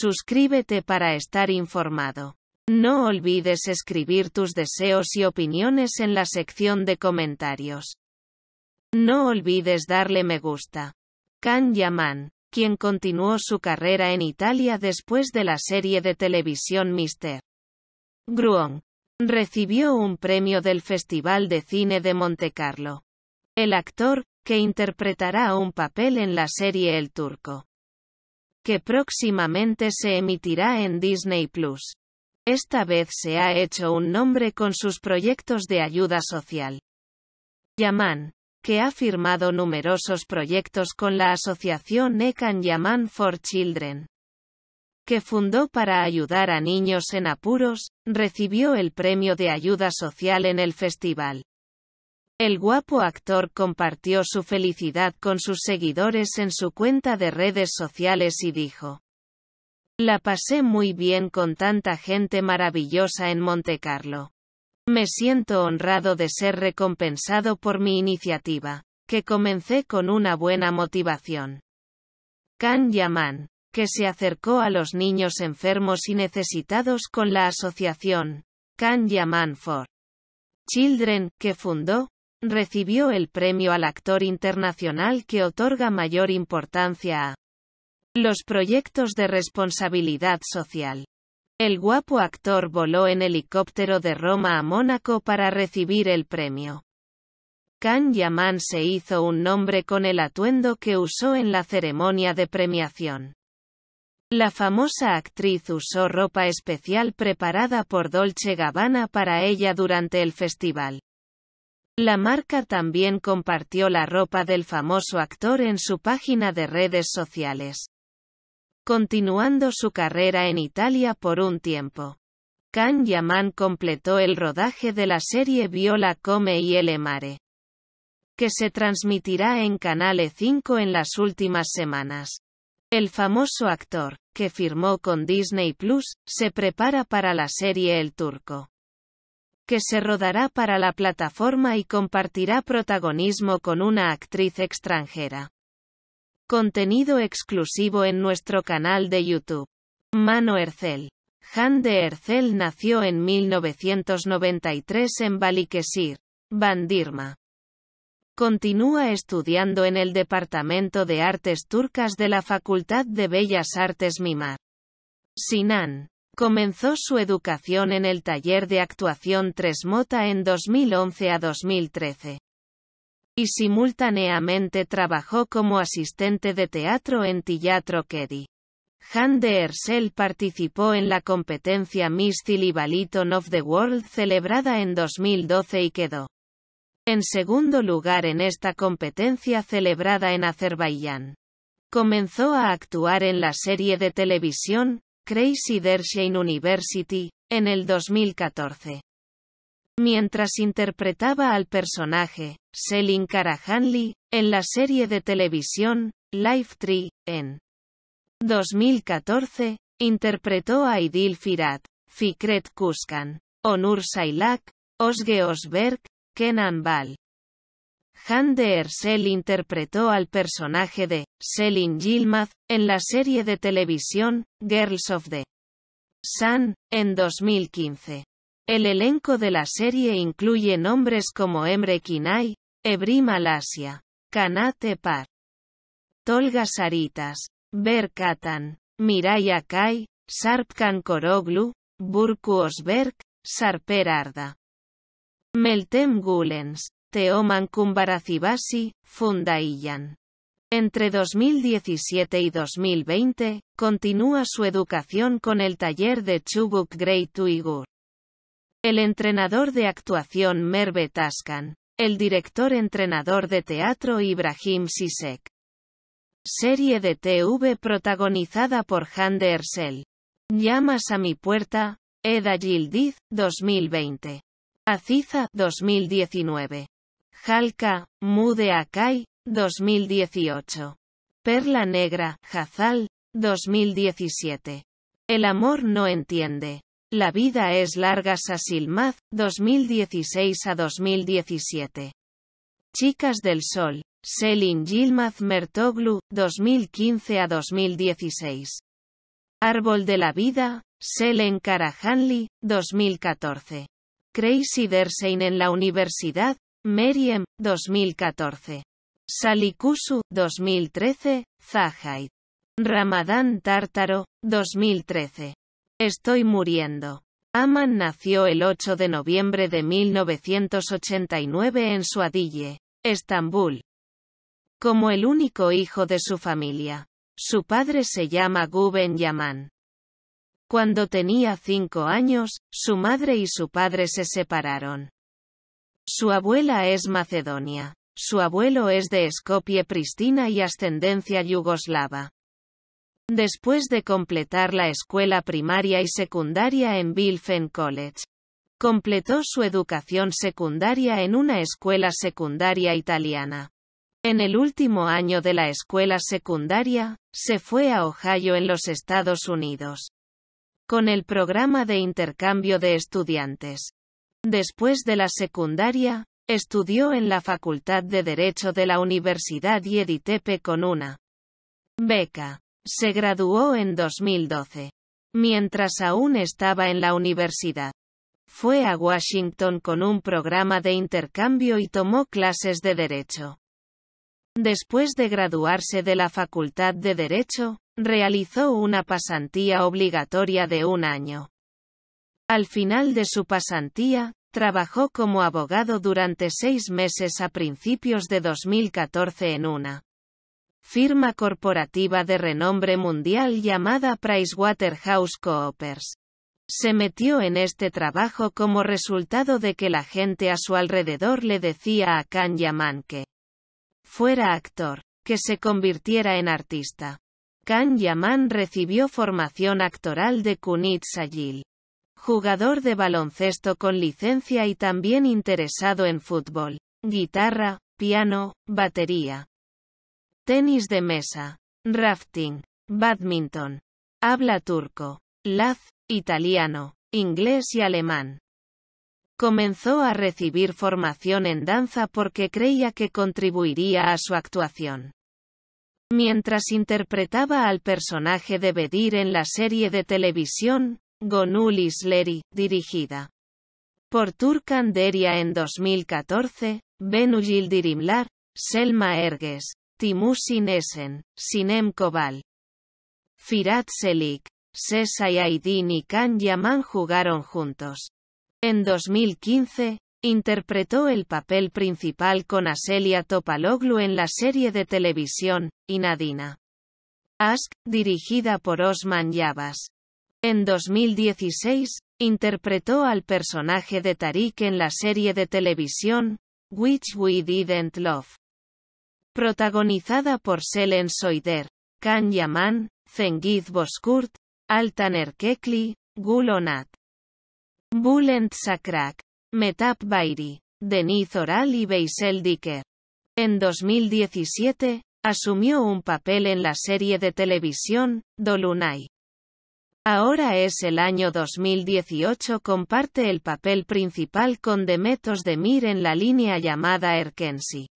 Suscríbete para estar informado. No olvides escribir tus deseos y opiniones en la sección de comentarios. No olvides darle me gusta. Kan Yaman, quien continuó su carrera en Italia después de la serie de televisión Mr. Gruon, recibió un premio del Festival de Cine de Carlo. El actor, que interpretará un papel en la serie El Turco que próximamente se emitirá en Disney Plus. Esta vez se ha hecho un nombre con sus proyectos de ayuda social. Yaman, que ha firmado numerosos proyectos con la asociación Ekan Yaman for Children, que fundó para ayudar a niños en apuros, recibió el premio de ayuda social en el festival. El guapo actor compartió su felicidad con sus seguidores en su cuenta de redes sociales y dijo, La pasé muy bien con tanta gente maravillosa en Carlo. Me siento honrado de ser recompensado por mi iniciativa, que comencé con una buena motivación. Can Yaman, que se acercó a los niños enfermos y necesitados con la asociación Can Yaman for Children, que fundó, Recibió el premio al actor internacional que otorga mayor importancia a los proyectos de responsabilidad social. El guapo actor voló en helicóptero de Roma a Mónaco para recibir el premio. Kan Yaman se hizo un nombre con el atuendo que usó en la ceremonia de premiación. La famosa actriz usó ropa especial preparada por Dolce Gabbana para ella durante el festival. La marca también compartió la ropa del famoso actor en su página de redes sociales. Continuando su carrera en Italia por un tiempo. Kan Yaman completó el rodaje de la serie Viola Come y El Mare, que se transmitirá en Canale 5 en las últimas semanas. El famoso actor, que firmó con Disney Plus, se prepara para la serie El Turco que se rodará para la plataforma y compartirá protagonismo con una actriz extranjera. Contenido exclusivo en nuestro canal de YouTube. Mano Ercel. Han de Ercel nació en 1993 en Balikesir, Bandirma. Continúa estudiando en el Departamento de Artes Turcas de la Facultad de Bellas Artes Mimar. Sinan. Comenzó su educación en el taller de actuación Tresmota en 2011 a 2013. Y simultáneamente trabajó como asistente de teatro en Teatro Kedi. Han de Ersel participó en la competencia Miss Cilibaliton of the World celebrada en 2012 y quedó en segundo lugar en esta competencia celebrada en Azerbaiyán. Comenzó a actuar en la serie de televisión Crazy Dershane University, en el 2014. Mientras interpretaba al personaje, Selin Karahanli, en la serie de televisión, Life Tree, en 2014, interpretó a Idil Firat, Fikret Kuskan, Onur Sailak, Osge Osberg, Kenan Bal, han de Ersel interpretó al personaje de Selin Yilmaz en la serie de televisión Girls of the Sun en 2015. El elenco de la serie incluye nombres como Emre Kinay, Ebri Malasia, Kanate Par, Tolga Saritas, Berkatan, Miraya Akay, Sarpkan Koroglu, Burku Osberg, Sarper Arda. Meltem Gulens, Teoman Kumbarazibasi, Fundaiyan. Entre 2017 y 2020, continúa su educación con el taller de Chubuk Great Uigur. El entrenador de actuación Merve Tascan. El director entrenador de teatro Ibrahim Sisek. Serie de TV protagonizada por Hande Ersel. Llamas a mi puerta, Eda Yildiz, 2020. Aciza, 2019. Jalka, Mude Akai, 2018. Perla Negra, Hazal, 2017. El amor no entiende. La vida es larga Sasilmaz, 2016 a 2017. Chicas del Sol, Selin Yilmaz Mertoglu, 2015 a 2016. Árbol de la Vida, Selen Karahanli, 2014. Crazy Dersein en la Universidad, Meriem, 2014. Salikusu, 2013, Zahid, Ramadán Tártaro, 2013. Estoy muriendo. Aman nació el 8 de noviembre de 1989 en Suadille, Estambul. Como el único hijo de su familia. Su padre se llama Guben Yaman. Cuando tenía 5 años, su madre y su padre se separaron. Su abuela es macedonia. Su abuelo es de escopie Pristina y ascendencia yugoslava. Después de completar la escuela primaria y secundaria en Bilfen College, completó su educación secundaria en una escuela secundaria italiana. En el último año de la escuela secundaria, se fue a Ohio en los Estados Unidos. Con el programa de intercambio de estudiantes, Después de la secundaria, estudió en la Facultad de Derecho de la Universidad Yeditepe con una beca. Se graduó en 2012. Mientras aún estaba en la universidad, fue a Washington con un programa de intercambio y tomó clases de derecho. Después de graduarse de la Facultad de Derecho, realizó una pasantía obligatoria de un año. Al final de su pasantía, trabajó como abogado durante seis meses a principios de 2014 en una firma corporativa de renombre mundial llamada PricewaterhouseCoopers. Se metió en este trabajo como resultado de que la gente a su alrededor le decía a Kan Yaman que fuera actor, que se convirtiera en artista. Kan Yaman recibió formación actoral de Kunit Sayil. Jugador de baloncesto con licencia y también interesado en fútbol, guitarra, piano, batería, tenis de mesa, rafting, badminton. Habla turco, laz, italiano, inglés y alemán. Comenzó a recibir formación en danza porque creía que contribuiría a su actuación. Mientras interpretaba al personaje de Bedir en la serie de televisión, Gonulis Leri, dirigida por Turkan Deria en 2014, Benujil Dirimlar, Selma Erges, Timusin Esen, Sinem Kobal, Firat Selik, Sesay Aydin y Kan Yaman jugaron juntos. En 2015, interpretó el papel principal con Aselia Topaloglu en la serie de televisión, Inadina. Ask, dirigida por Osman Yabas. En 2016, interpretó al personaje de Tariq en la serie de televisión, Which We Didn't Love. Protagonizada por Selen Soider, Kan Yaman, Zengiz Boskurt, Altaner Kekli, Gulonat, Bulent Sakrak, Metap Bairi, Deniz Oral y Beisel Diker. En 2017, asumió un papel en la serie de televisión, Dolunay. Ahora es el año 2018 comparte el papel principal con Demetos de Mir en la línea llamada Erkensi.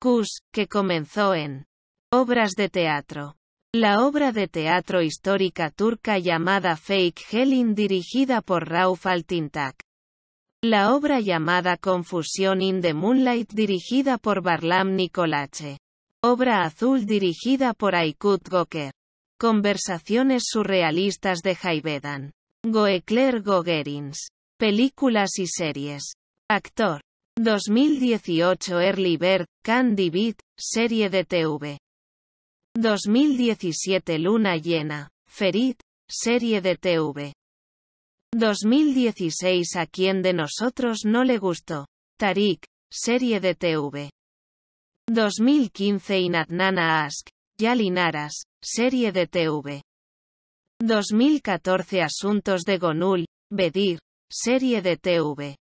KUS, que comenzó en Obras de teatro. La obra de teatro histórica turca llamada Fake Helin dirigida por Rauf Altintak. La obra llamada Confusion in the Moonlight dirigida por Barlam Nikolache. Obra azul dirigida por Aykut Goker. Conversaciones surrealistas de Jaivedan. Goecler Gogerins. Películas y series. Actor. 2018 Early Bird, Candy Beat, serie de TV. 2017 Luna Llena, Ferit, serie de TV. 2016 A quien de nosotros no le gustó. Tarik, serie de TV. 2015 Inatnana Ask, Yalinaras, Serie de TV. 2014 Asuntos de Gonul, Bedir, Serie de TV.